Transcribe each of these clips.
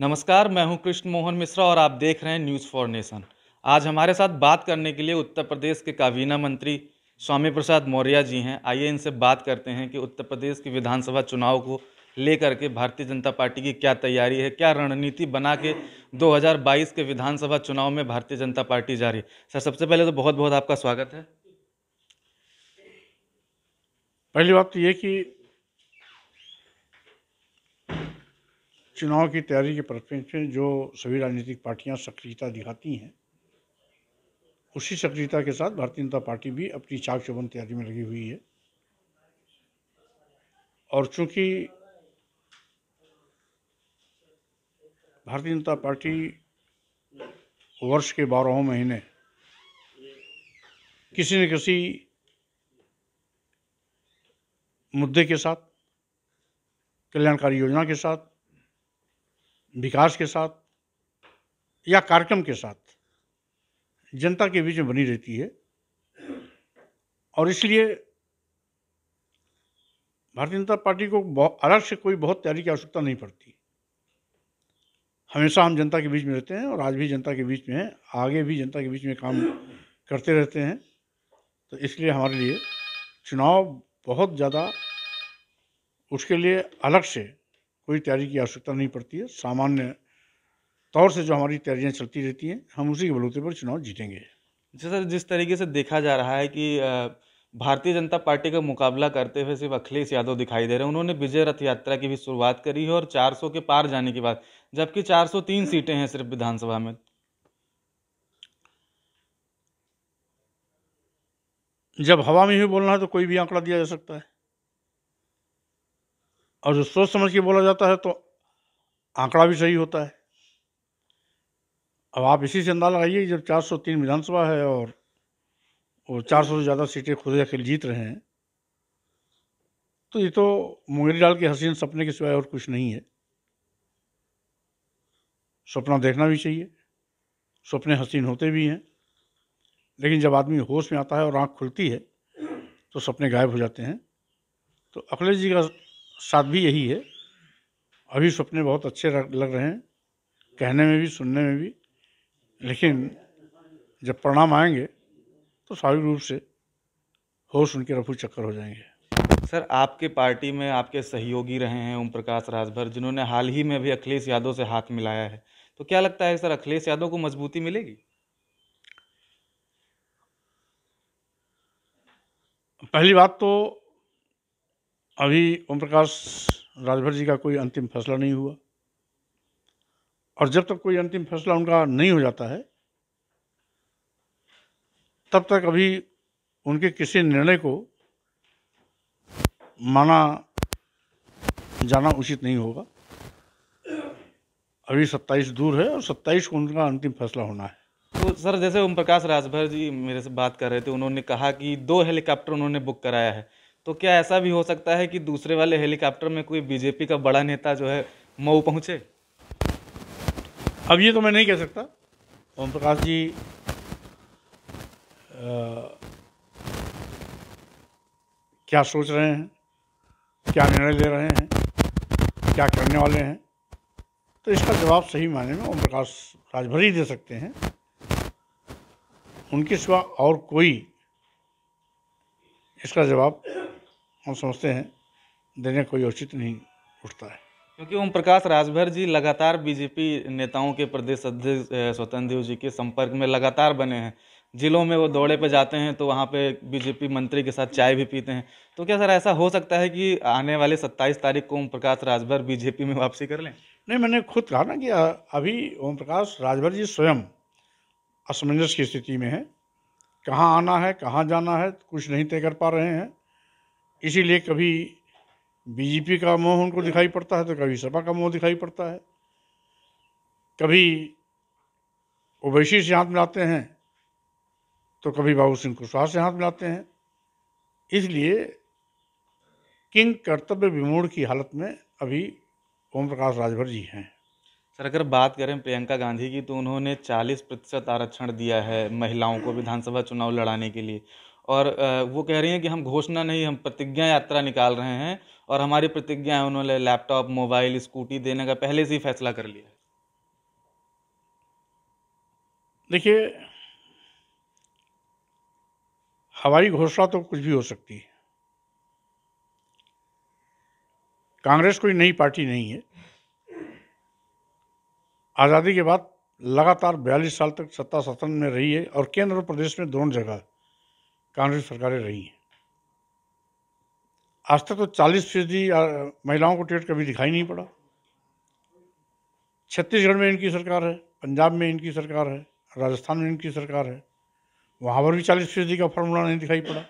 नमस्कार मैं हूं कृष्ण मोहन मिश्रा और आप देख रहे हैं न्यूज़ फॉर नेशन आज हमारे साथ बात करने के लिए उत्तर प्रदेश के काबीना मंत्री स्वामी प्रसाद मौर्य जी हैं आइए इनसे बात करते हैं कि उत्तर प्रदेश के विधानसभा चुनाव को लेकर के भारतीय जनता पार्टी की क्या तैयारी है क्या रणनीति बना के 2022 के विधानसभा चुनाव में भारतीय जनता पार्टी जा रही सर सबसे पहले तो बहुत बहुत आपका स्वागत है पहली बात तो ये कि चुनाव की तैयारी के परिप्रेक्ष्य में जो सभी राजनीतिक पार्टियां सक्रियता दिखाती हैं उसी सक्रियता के साथ भारतीय जनता पार्टी भी अपनी चाक चौबन तैयारी में लगी हुई है और चूंकि भारतीय जनता पार्टी वर्ष के बारहों महीने किसी न किसी मुद्दे के साथ कल्याणकारी योजना के साथ विकास के साथ या कार्यक्रम के साथ जनता के बीच में बनी रहती है और इसलिए भारतीय जनता पार्टी को अलग से कोई बहुत तैयारी की आवश्यकता नहीं पड़ती हमेशा हम जनता के बीच में रहते हैं और आज भी जनता के बीच में हैं आगे भी जनता के बीच में काम करते रहते हैं तो इसलिए हमारे लिए चुनाव बहुत ज़्यादा उसके लिए अलग से कोई तैयारी की आवश्यकता नहीं पड़ती है सामान्य तौर से जो हमारी तैयारियाँ चलती रहती हैं हम उसी के बलूते पर चुनाव जीतेंगे जी सर जिस तरीके से देखा जा रहा है कि भारतीय जनता पार्टी का मुकाबला करते हुए सिर्फ अखिलेश यादव दिखाई दे रहे हैं उन्होंने विजय रथ यात्रा की भी शुरुआत करी है और 400 के पार जाने के बाद जबकि 403 सीटें हैं सिर्फ विधानसभा में जब हवा में ही बोलना है तो कोई भी आंकड़ा दिया जा सकता है और जो सोच समझ के बोला जाता है तो आंकड़ा भी सही होता है अब आप इसी से अंदाज लगाइए जब 403 विधानसभा है और वो 400 से ज़्यादा सीटें खुद अकेले जीत रहे हैं तो ये तो मुंगेरी डाल के हसीन सपने के सिवाय और कुछ नहीं है सपना देखना भी चाहिए सपने हसीन होते भी हैं लेकिन जब आदमी होश में आता है और आँख खुलती है तो सपने गायब हो जाते हैं तो अखिलेश जी का साथ भी यही है अभी सपने बहुत अच्छे लग रहे हैं कहने में भी सुनने में भी लेकिन जब प्रणाम आएंगे तो स्वाभाविक रूप से होश उनके रफू चक्कर हो जाएंगे सर आपके पार्टी में आपके सहयोगी रहे हैं ओम प्रकाश राजभर जिन्होंने हाल ही में भी अखिलेश यादव से हाथ मिलाया है तो क्या लगता है सर अखिलेश यादव को मजबूती मिलेगी पहली बात तो अभी ओम प्रकाश राजभर जी का कोई अंतिम फैसला नहीं हुआ और जब तक कोई अंतिम फैसला उनका नहीं हो जाता है तब तक अभी उनके किसी निर्णय को माना जाना उचित नहीं होगा अभी सत्ताईस दूर है और सत्ताईस को उनका अंतिम फैसला होना है तो सर जैसे ओम प्रकाश राजभर जी मेरे से बात कर रहे थे उन्होंने कहा कि दो हेलीकॉप्टर उन्होंने बुक कराया है तो क्या ऐसा भी हो सकता है कि दूसरे वाले हेलीकॉप्टर में कोई बीजेपी का बड़ा नेता जो है मऊ पहुँचे अब ये तो मैं नहीं कह सकता ओम प्रकाश जी आ, क्या सोच रहे हैं क्या निर्णय ले रहे हैं क्या करने वाले हैं तो इसका जवाब सही माने में ओम प्रकाश राजभर ही दे सकते हैं उनके सिवा और कोई इसका जवाब हम सोचते हैं देने कोई उचित नहीं उठता है क्योंकि ओम प्रकाश राजभर जी लगातार बीजेपी नेताओं के प्रदेश अध्यक्ष स्वतंत्र देव जी के संपर्क में लगातार बने हैं जिलों में वो दौड़े पे जाते हैं तो वहाँ पे बीजेपी मंत्री के साथ चाय भी पीते हैं तो क्या सर ऐसा हो सकता है कि आने वाले 27 तारीख को ओम प्रकाश राजभर बीजेपी में वापसी कर लें नहीं मैंने खुद कहा ना कि अभी ओम प्रकाश राजभर जी स्वयं असमंजस की स्थिति में है कहाँ आना है कहाँ जाना है कुछ नहीं तय कर पा रहे हैं इसीलिए कभी बीजेपी का मोह उनको दिखाई पड़ता है तो कभी सपा का मोह दिखाई पड़ता है कभी ओवैसी से हाथ मिलाते हैं तो कभी बाबू सिंह कुशवाहा से हाथ मिलाते हैं इसलिए किंग कर्तव्य विमूढ़ की हालत में अभी ओम प्रकाश राजभर जी हैं सर अगर बात करें प्रियंका गांधी की तो उन्होंने 40 प्रतिशत आरक्षण दिया है महिलाओं को विधानसभा चुनाव लड़ाने के लिए और वो कह रही हैं कि हम घोषणा नहीं हम प्रतिज्ञा यात्रा निकाल रहे हैं और हमारी प्रतिज्ञा है उन्होंने लैपटॉप मोबाइल स्कूटी देने का पहले से ही फैसला कर लिया देखिए हवाई घोषणा तो कुछ भी हो सकती है कांग्रेस कोई नई पार्टी नहीं है आज़ादी के बाद लगातार बयालीस साल तक सत्ता सतन में रही है और केंद्र और प्रदेश में दोनों जगह कांग्रेस सरकारें रही हैं आज तक तो 40 फीसदी महिलाओं को टिकट कभी दिखाई नहीं पड़ा छत्तीसगढ़ में इनकी सरकार है पंजाब में इनकी सरकार है राजस्थान में इनकी सरकार है वहाँ पर भी चालीस फीसदी का फॉर्मूला नहीं दिखाई पड़ा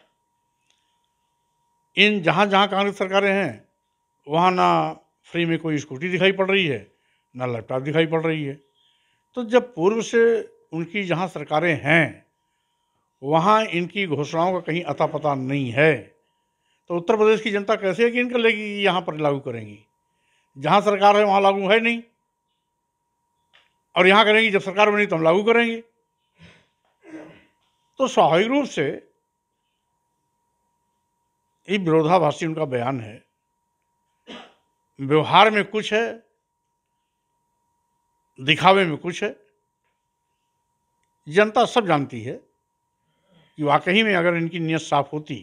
इन जहाँ जहाँ कांग्रेस सरकारें हैं वहाँ ना फ्री में कोई स्कूटी दिखाई पड़ रही है ना लैपटॉप दिखाई पड़ रही है तो जब पूर्व से उनकी जहाँ सरकारें हैं वहाँ इनकी घोषणाओं का कहीं अता पता नहीं है तो उत्तर प्रदेश की जनता कैसे है कि इनका लेगी यहाँ पर लागू करेंगी जहाँ सरकार है वहाँ लागू है नहीं और यहाँ करेंगी जब सरकार बनेगी तो हम लागू करेंगे तो स्वाभाविक रूप से ये विरोधाभासी उनका बयान है व्यवहार में कुछ है दिखावे में कुछ है जनता सब जानती है कि वाकई में अगर इनकी नीयत साफ होती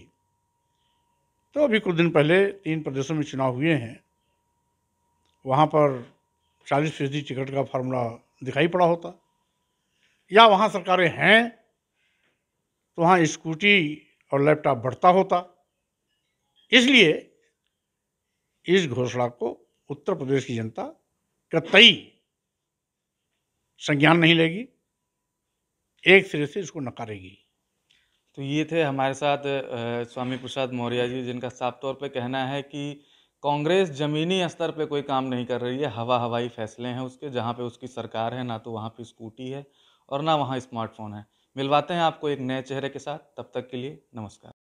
तो अभी कुछ दिन पहले तीन प्रदेशों में चुनाव हुए हैं वहाँ पर चालीस फीसदी टिकट का फार्मूला दिखाई पड़ा होता या वहाँ सरकारें हैं तो वहाँ स्कूटी और लैपटॉप बढ़ता होता इसलिए इस घोषणा को उत्तर प्रदेश की जनता कतई संज्ञान नहीं लेगी एक सिरे से इसको नकारेगी तो ये थे हमारे साथ स्वामी प्रसाद मौर्य जी जिनका साफ तौर पे कहना है कि कांग्रेस ज़मीनी स्तर पे कोई काम नहीं कर रही है हवा हवाई फैसले हैं उसके जहाँ पे उसकी सरकार है ना तो वहाँ पे स्कूटी है और ना वहाँ स्मार्टफोन है मिलवाते हैं आपको एक नए चेहरे के साथ तब तक के लिए नमस्कार